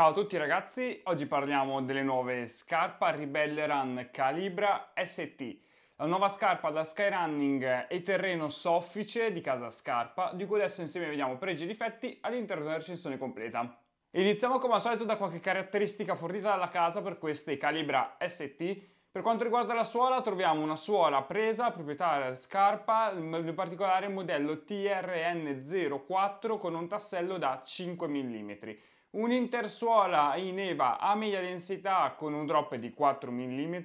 Ciao a tutti ragazzi, oggi parliamo delle nuove scarpe Ribelle Run Calibra ST. La nuova scarpa da skyrunning e terreno soffice di casa Scarpa, di cui adesso insieme vediamo pregi e difetti all'interno della recensione completa. Iniziamo come al solito da qualche caratteristica fornita dalla casa per queste Calibra ST. Per quanto riguarda la suola troviamo una suola presa proprietaria della scarpa, in particolare il modello TRN04 con un tassello da 5 mm un'intersuola in EVA a media densità con un drop di 4 mm,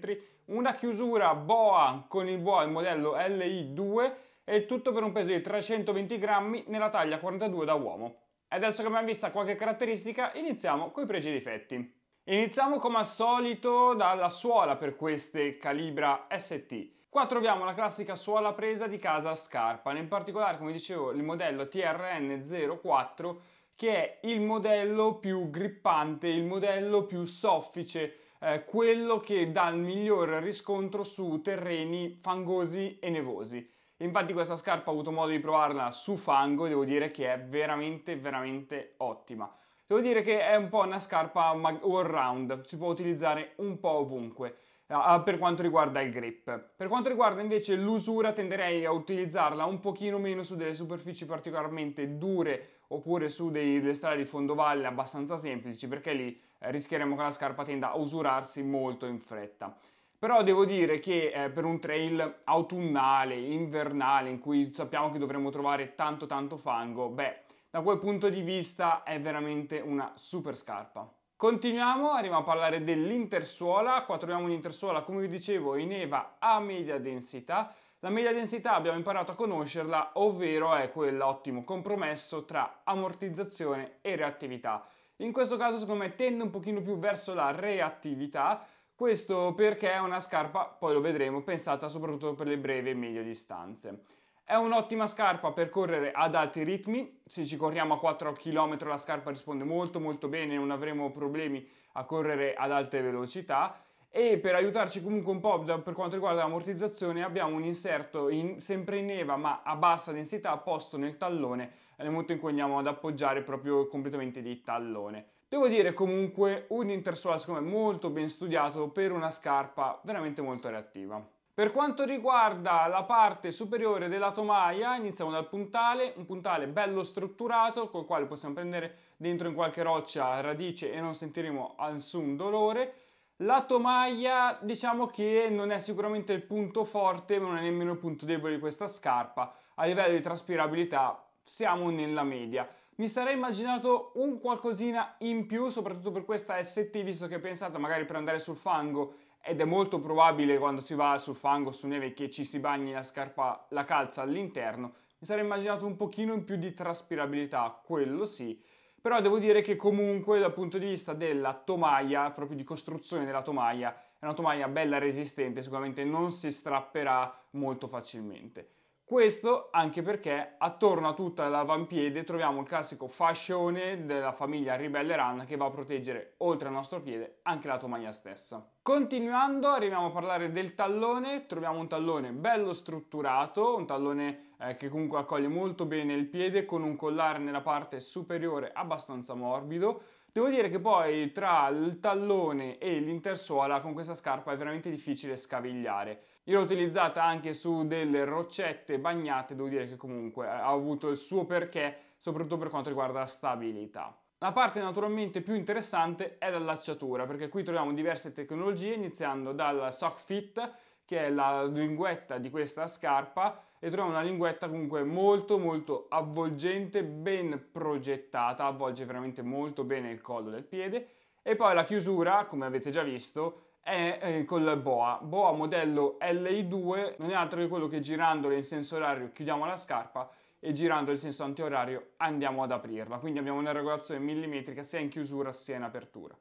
una chiusura BOA con il BOA in modello LI2 e tutto per un peso di 320 grammi nella taglia 42 da uomo. E Adesso che abbiamo vista qualche caratteristica, iniziamo con i pregi e difetti. Iniziamo come al solito dalla suola per queste calibra ST. Qua troviamo la classica suola presa di casa scarpa, in particolare come dicevo il modello TRN04 che è il modello più grippante, il modello più soffice, eh, quello che dà il miglior riscontro su terreni fangosi e nevosi. Infatti questa scarpa ho avuto modo di provarla su fango e devo dire che è veramente veramente ottima. Devo dire che è un po' una scarpa all round, si può utilizzare un po' ovunque eh, per quanto riguarda il grip. Per quanto riguarda invece l'usura tenderei a utilizzarla un pochino meno su delle superfici particolarmente dure oppure su dei, delle strade di fondovalle abbastanza semplici perché lì eh, rischieremo che la scarpa tenda a usurarsi molto in fretta. Però devo dire che eh, per un trail autunnale, invernale, in cui sappiamo che dovremmo trovare tanto tanto fango, beh, da quel punto di vista è veramente una super scarpa. Continuiamo, arriviamo a parlare dell'intersuola, qua troviamo un'intersuola come vi dicevo in EVA a media densità, la media densità abbiamo imparato a conoscerla, ovvero è quell'ottimo compromesso tra ammortizzazione e reattività. In questo caso secondo me tende un pochino più verso la reattività, questo perché è una scarpa, poi lo vedremo, pensata soprattutto per le brevi e medie distanze. È un'ottima scarpa per correre ad alti ritmi, se ci corriamo a 4 km la scarpa risponde molto molto bene, non avremo problemi a correre ad alte velocità e per aiutarci comunque un po' per quanto riguarda l'ammortizzazione abbiamo un inserto in, sempre in neva ma a bassa densità posto nel tallone nel momento in cui andiamo ad appoggiare proprio completamente di tallone. Devo dire comunque un intersuola secondo me molto ben studiato per una scarpa veramente molto reattiva. Per quanto riguarda la parte superiore della tomaia, iniziamo dal puntale, un puntale bello strutturato col quale possiamo prendere dentro in qualche roccia radice e non sentiremo nessun dolore la tomaia diciamo che non è sicuramente il punto forte ma non è nemmeno il punto debole di questa scarpa. A livello di traspirabilità siamo nella media. Mi sarei immaginato un qualcosina in più soprattutto per questa ST visto che ho pensato magari per andare sul fango ed è molto probabile quando si va sul fango, su neve che ci si bagni la scarpa, la calza all'interno. Mi sarei immaginato un pochino in più di traspirabilità, quello sì però devo dire che comunque dal punto di vista della tomaia, proprio di costruzione della tomaia, è una tomaia bella resistente, sicuramente non si strapperà molto facilmente. Questo anche perché attorno a tutta l'avampiede troviamo il classico fascione della famiglia Ribelle Run che va a proteggere oltre al nostro piede anche la tomaia stessa. Continuando arriviamo a parlare del tallone, troviamo un tallone bello strutturato, un tallone eh, che comunque accoglie molto bene il piede con un collare nella parte superiore abbastanza morbido. Devo dire che poi tra il tallone e l'intersuola con questa scarpa è veramente difficile scavigliare. Io l'ho utilizzata anche su delle roccette bagnate, devo dire che comunque eh, ha avuto il suo perché, soprattutto per quanto riguarda la stabilità. La parte naturalmente più interessante è l'allacciatura, perché qui troviamo diverse tecnologie, iniziando dal sock fit, che è la linguetta di questa scarpa, e troviamo una linguetta comunque molto molto avvolgente, ben progettata, avvolge veramente molto bene il collo del piede e poi la chiusura, come avete già visto, è eh, col boa. Boa modello LI2 non è altro che quello che girandolo in senso orario chiudiamo la scarpa e girando il senso antiorario andiamo ad aprirla. Quindi abbiamo una regolazione millimetrica sia in chiusura sia in apertura.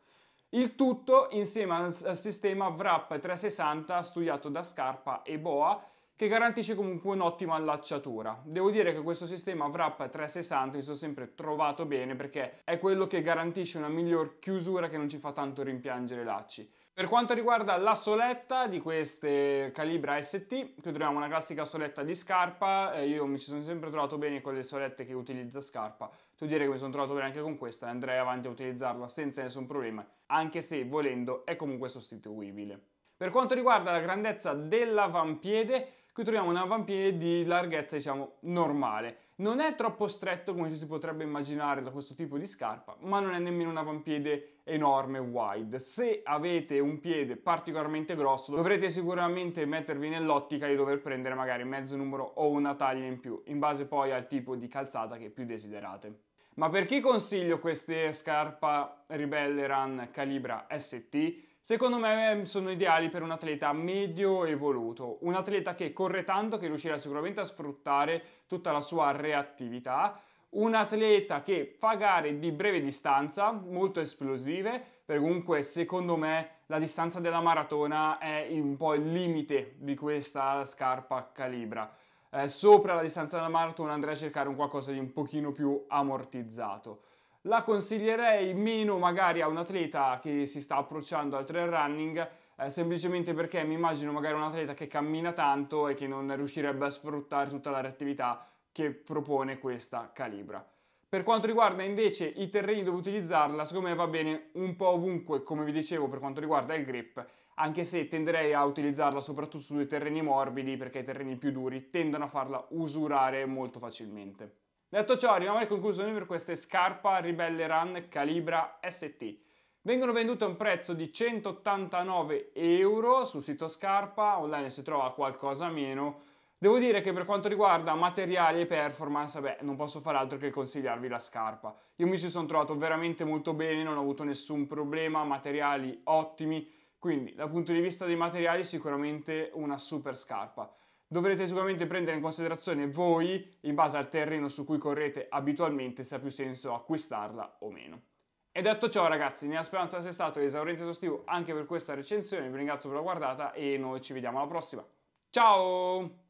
Il tutto insieme al sistema Wrap 360 studiato da Scarpa e Boa che garantisce comunque un'ottima allacciatura. Devo dire che questo sistema Wrap 360 mi sono sempre trovato bene perché è quello che garantisce una miglior chiusura che non ci fa tanto rimpiangere i lacci. Per quanto riguarda la soletta di queste Calibra ST, qui troviamo una classica soletta di scarpa, io mi ci sono sempre trovato bene con le solette che utilizza scarpa, devo direi che mi sono trovato bene anche con questa e andrei avanti a utilizzarla senza nessun problema, anche se volendo è comunque sostituibile. Per quanto riguarda la grandezza dell'avampiede, qui troviamo un avampiede di larghezza diciamo normale. Non è troppo stretto come si potrebbe immaginare da questo tipo di scarpa, ma non è nemmeno un avampiede enorme, wide. Se avete un piede particolarmente grosso dovrete sicuramente mettervi nell'ottica di dover prendere magari mezzo numero o una taglia in più, in base poi al tipo di calzata che più desiderate. Ma per chi consiglio queste scarpa Ribelle Run Calibra ST? Secondo me mm, sono ideali per un atleta medio evoluto, un atleta che corre tanto che riuscirà sicuramente a sfruttare tutta la sua reattività, un atleta che fa gare di breve distanza, molto esplosive, perché comunque secondo me la distanza della maratona è un po' il limite di questa scarpa calibra. Eh, sopra la distanza della maratona andrei a cercare un qualcosa di un pochino più ammortizzato. La consiglierei meno magari a un atleta che si sta approcciando al trail running, eh, semplicemente perché mi immagino magari un atleta che cammina tanto e che non riuscirebbe a sfruttare tutta la reattività che propone questa calibra. Per quanto riguarda invece i terreni dove utilizzarla, secondo me va bene un po' ovunque, come vi dicevo per quanto riguarda il grip, anche se tenderei a utilizzarla soprattutto sui terreni morbidi perché i terreni più duri tendono a farla usurare molto facilmente. Detto ciò, arriviamo alle conclusioni per queste Scarpa Ribelle Run Calibra ST. Vengono vendute a un prezzo di 189 euro sul sito Scarpa, online si trova qualcosa meno. Devo dire che per quanto riguarda materiali e performance, beh, non posso fare altro che consigliarvi la scarpa. Io mi ci sono trovato veramente molto bene, non ho avuto nessun problema, materiali ottimi, quindi dal punto di vista dei materiali sicuramente una super scarpa dovrete sicuramente prendere in considerazione voi, in base al terreno su cui correte abitualmente, se ha più senso acquistarla o meno. E detto ciò ragazzi, nella speranza sia stato esauriente e esaustivo anche per questa recensione, vi ringrazio per la guardata e noi ci vediamo alla prossima. Ciao!